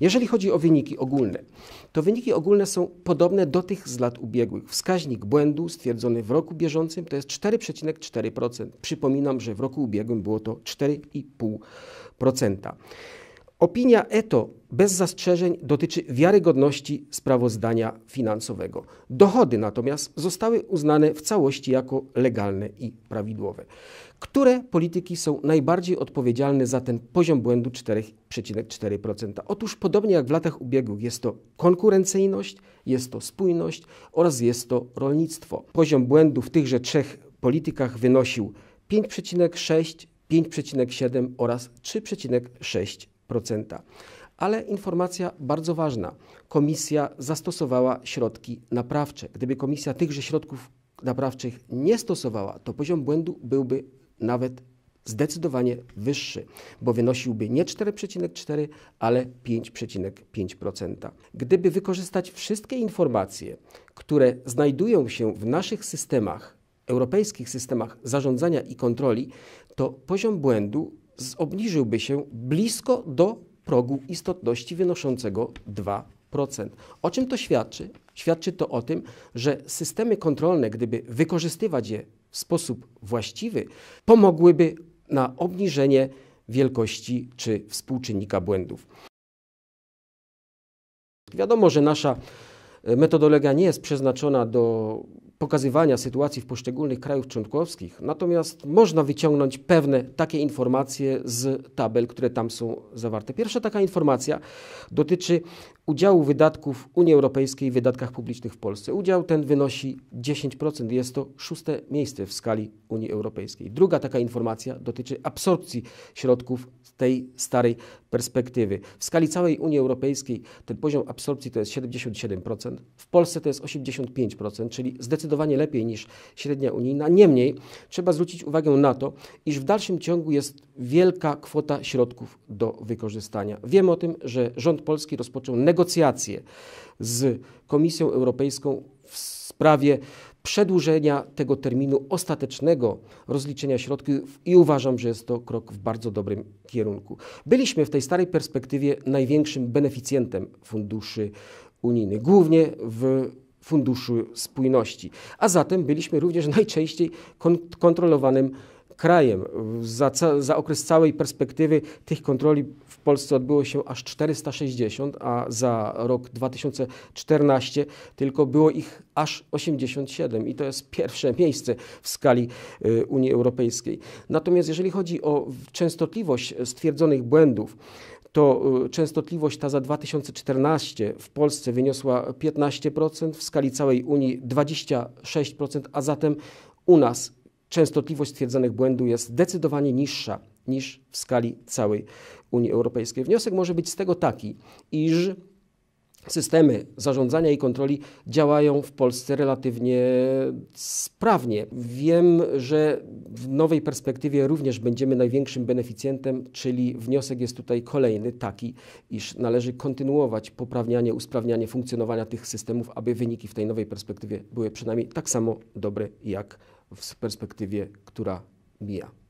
Jeżeli chodzi o wyniki ogólne, to wyniki ogólne są podobne do tych z lat ubiegłych. Wskaźnik błędu stwierdzony w roku bieżącym to jest 4,4%. Przypominam, że w roku ubiegłym było to 4,5%. Opinia ETO bez zastrzeżeń dotyczy wiarygodności sprawozdania finansowego. Dochody natomiast zostały uznane w całości jako legalne i prawidłowe. Które polityki są najbardziej odpowiedzialne za ten poziom błędu 4,4%? Otóż podobnie jak w latach ubiegłych jest to konkurencyjność, jest to spójność oraz jest to rolnictwo. Poziom błędu w tychże trzech politykach wynosił 5,6, 5,7 oraz 3,6%. Ale informacja bardzo ważna. Komisja zastosowała środki naprawcze. Gdyby komisja tychże środków naprawczych nie stosowała, to poziom błędu byłby nawet zdecydowanie wyższy, bo wynosiłby nie 4,4, ale 5,5%. Gdyby wykorzystać wszystkie informacje, które znajdują się w naszych systemach, europejskich systemach zarządzania i kontroli, to poziom błędu obniżyłby się blisko do progu istotności wynoszącego 2%. O czym to świadczy? Świadczy to o tym, że systemy kontrolne, gdyby wykorzystywać je w sposób właściwy, pomogłyby na obniżenie wielkości czy współczynnika błędów. Wiadomo, że nasza Metodologia nie jest przeznaczona do pokazywania sytuacji w poszczególnych krajach członkowskich, natomiast można wyciągnąć pewne takie informacje z tabel, które tam są zawarte. Pierwsza taka informacja dotyczy udziału wydatków Unii Europejskiej w wydatkach publicznych w Polsce. Udział ten wynosi 10%, jest to szóste miejsce w skali Unii Europejskiej. Druga taka informacja dotyczy absorpcji środków z tej starej perspektywy. W skali całej Unii Europejskiej ten poziom absorpcji to jest 77%. W Polsce to jest 85%, czyli zdecydowanie lepiej niż średnia unijna. Niemniej trzeba zwrócić uwagę na to, iż w dalszym ciągu jest wielka kwota środków do wykorzystania. Wiem o tym, że rząd polski rozpoczął negocjacje z Komisją Europejską w sprawie przedłużenia tego terminu ostatecznego rozliczenia środków i uważam, że jest to krok w bardzo dobrym kierunku. Byliśmy w tej starej perspektywie największym beneficjentem funduszy unijny, głównie w Funduszu Spójności. A zatem byliśmy również najczęściej kont kontrolowanym krajem. Za, za, okres całej perspektywy tych kontroli w Polsce odbyło się aż 460, a za rok 2014 tylko było ich aż 87 i to jest pierwsze miejsce w skali y, Unii Europejskiej. Natomiast jeżeli chodzi o częstotliwość stwierdzonych błędów, to y, częstotliwość ta za 2014 w Polsce wyniosła 15%, w skali całej Unii 26%, a zatem u nas częstotliwość stwierdzonych błędu jest zdecydowanie niższa niż w skali całej Unii Europejskiej. Wniosek może być z tego taki, iż Systemy zarządzania i kontroli działają w Polsce relatywnie sprawnie. Wiem, że w nowej perspektywie również będziemy największym beneficjentem, czyli wniosek jest tutaj kolejny, taki, iż należy kontynuować poprawnianie, usprawnianie funkcjonowania tych systemów, aby wyniki w tej nowej perspektywie były przynajmniej tak samo dobre jak w perspektywie, która mija.